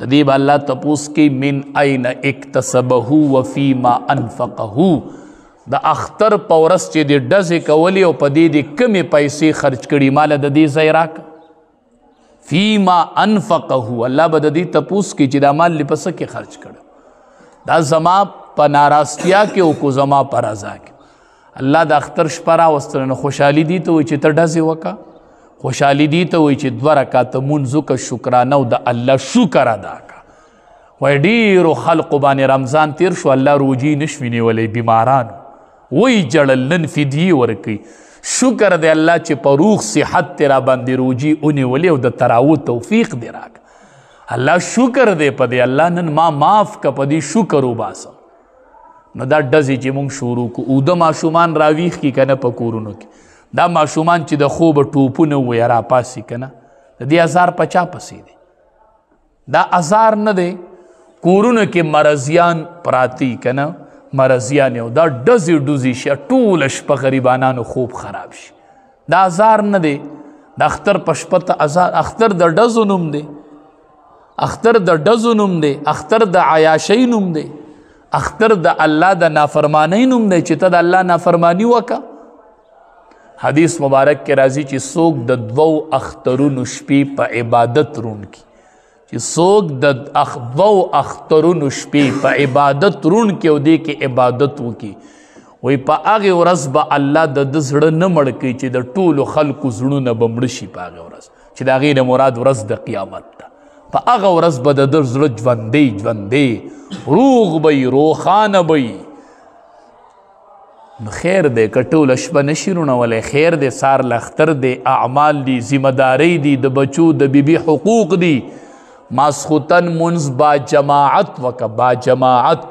د دې الله تپوس کې من عین اکتسبه و فيما انفقه د اختر پورس چې د ډزې کولې او په دې د کمی پیسې خرج کړي مال د دې ځای راک فيما انفقه الله به د دې تپوس کې چې د مال لپس کې خرج کړي دا زما په ناراستیا کې او کو زما پر رضا کې الله د اختر شپرا واستنه خوشحالي دي ته چې ته ډزې وکړه خوشحالی دی ته وای چې دوه رکعات مونږ کا شکرانه او د الله شکر ادا کا وای ډیرو خلق باندې رمضان تیر شو الله روجي نشوینه ولې بیماران وای جړل نن فدی ورکی شکر دی الله چې پروخ صحت تیرا باندې روجي اونې ولې او د تراو توفیق دی راک الله شکر دی په دی الله نن ما معاف ک په دی شکر وباسم نو دا ډزې چې مونږ شروع کو او د ماشومان راویخ کی کنه په کورونو کې دا ماشومان چې د خوب ټوپونه وي را پاسي کنه د دې ازار پچا پسې دي دا ازار نه دی کورونه کې مرزیان پراتی کنه مرزیان یو دا ډزي ډوزي شي ټول شپه غریبانانو خوب خراب شي دا ازار نه دی د اختر پشپت ازار اختر د ډزو نوم دی اختر د ډزو نوم دی اختر د عیاشۍ نوم دی اختر د الله د نافرمانی نوم دی چې ته د الله نافرمانی وکړه حدیث مبارک کې راځي چې څوک د دوو اخترونو شپې په عبادت رون کی چې څوک د اخ دوو اخترونو شپې په عبادت رون کې او دې کې عبادت وکي وی په هغه ورځ به الله د زړه نه مړ کی چې د ټولو خلکو زړونه به مړ شي په هغه ورځ چې دا غیر مراد ورځ د قیامت ده په هغه ورځ به د زړه ژوندې ژوندې روغ به روخانه به خیر دی کټول شپه نشیرونه ولې خیر دی سار لختر دی اعمال دی ذمہداري دی د بچو د بیبي حقوق دی ماسخوتن منز با جماعت وک با جماعت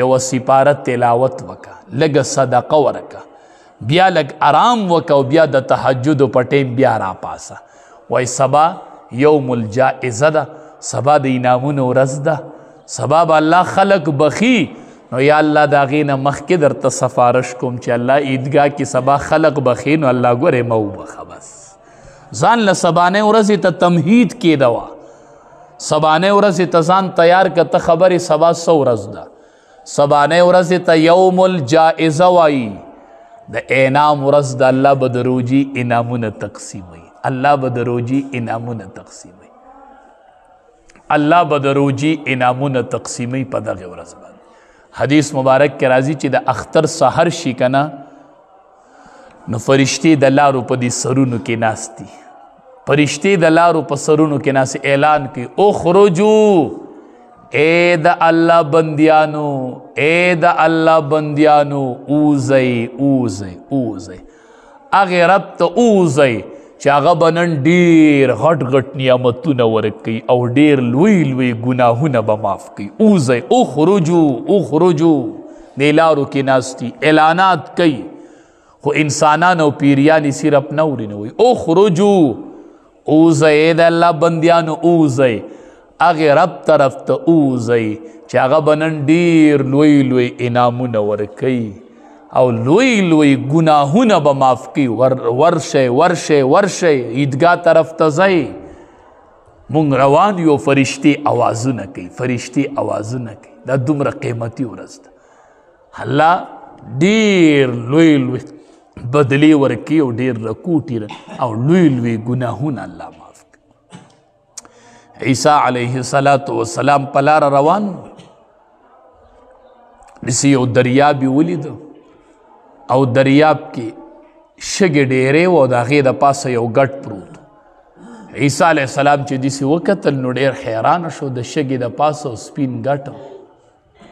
یو سپاره تلاوت وک لګ صدقه ورکه بیا لګ آرام وک او بیا د تهجد پټیم بیا را پاسه وای سبا یوم الجائزه ده سبا د انعامونو ورځ ده سبا به الله خلق بخي نو یا الله دا غینه مخکې درته سفارش کوم چې الله عیدګاه کې سبا خلق بخي نو الله ګوره مو بخه بس ځان له سبانه ورځې ته تمهید کې دوا سبانه ورځې ته ځان تیار که ته خبرې سبا سو ورځ ده سبانه ورځې ته یوم الجائزه وایي د انعام ورځ د الله به د روجي انعامونه تقسیموي الله به د روجي انعامونه تقسیموي الله به د روجي انعامونه تقسیموي په دغه ورځ باندې حدیث مبارک کې راځي چې د اختر سحر شي کنه نو فرشتي د لارو په دې سرونو کې ناشتي فرشتي د لارو په سرونو کې ناس اعلان کوي او خروجو اے د الله بندیانو اے د الله بندیانو اوزي اوزي اوزي اغه رب ته اوزي چې هغه بنن ډیر غټ غټ نعمتونه ورکي او ډیر لوی لوی ګناهونه به معاف کړي اوځي او خروجو او خروجو نیلارو کې ناشتي اعلانات کوي خو انسانانو پیریانی صرف نوري نه وي او خروجو اوځي د الله بندیانو اوځي هغه رب طرف ته اوځي چې هغه بنن ډیر لوی لوی انعامونه ورکي او لوی لوی گناهونه به معاف کی ور ورشه ورشه ورشه عیدګاه طرف ته ځي مونږ روان یو فرشتي اوازونه کوي فرشتي اوازونه کوي دا دومره قیمتي ورځ ده الله ډیر لوی لوی بدلی ورکی او ډیر رکوټی او لوی لوی ګناهونه الله معاف کوي عیسی علیه الصلاۃ والسلام پلار روان نسی یو دریابی ولیدو او دریاب کې شګې ډېرې و د هغې د پاسه یو ګټ پروت عیسی علیه السلام چې داسې وکتل نو ډېر حیرانه شو د شګې د پاسه سپین ګټ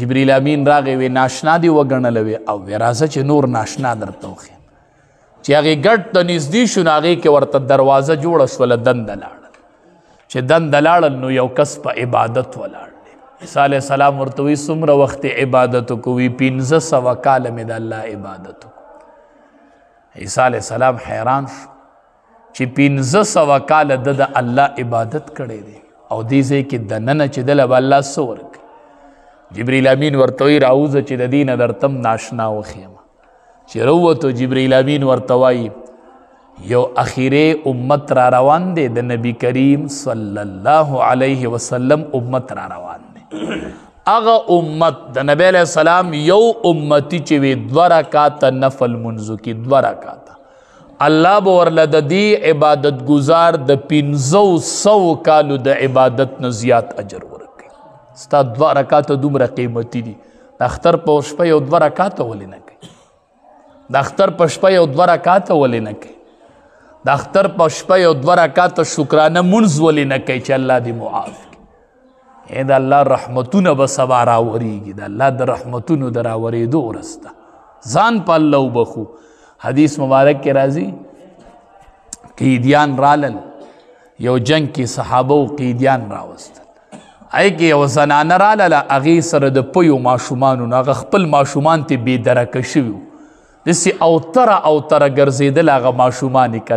جبریل امین راغی وې ناشنا دې وګڼله وې او وې راځه چې نور ناشنا درته وښیم چې هغې ګټ ته نږدې شو نو هغې کې ورته دروازه جوړه شوله دنده لاړل چې دنده لاړل نو یو کس په عبادت ولاړ عیسی علیہ السلام ورته وی څومره وخت عبادت کوي 1500 کال مې د الله عبادت کو عیسی علیہ السلام حیران شو چې 1500 کال د الله عبادت کړي دي او دې ځای کې د نن چې د الله سورک جبرئیل امین ورته وی راوز چې د دین درتم ناشنا وخیم چې وروته جبرئیل امین ورته وای یو اخیره امت را روان دي د نبی کریم صلی الله علیه وسلم امت را روان اغه امت د نبی علیہ السلام یو امتی چې وی دو رکعات نفل منځو کې دو رکعات الله بورله د دې عبادت گزار د 1500 کالو د عبادت نه زیات اجر ورکړي ستا دو رکعات دومره قیمتي دي د اختر په شپه یو دو رکعات ولې نه کوي د اختر په شپه یو دو رکعات ولې نه کوي د اختر په شپه یو دوه رکعات شکرانه منځ ولې نه کوي چې الله دې معاف اې د الله رحمتونه به سبا راوريږي د الله د رحمتونو دراورېدو ورسته ځان په الله وبخو حدیث مبارک کې راځي قیدیان رالل یو جنگ کې صحابه او قیدیان راوستل ای کې یو زنانه رالاله هغې سره د پیو ماشومانو نه هغه خپل ماشومان ته بې درکه شوي دسې اوتره اوتره ګرځېدل هغه ماشومان یې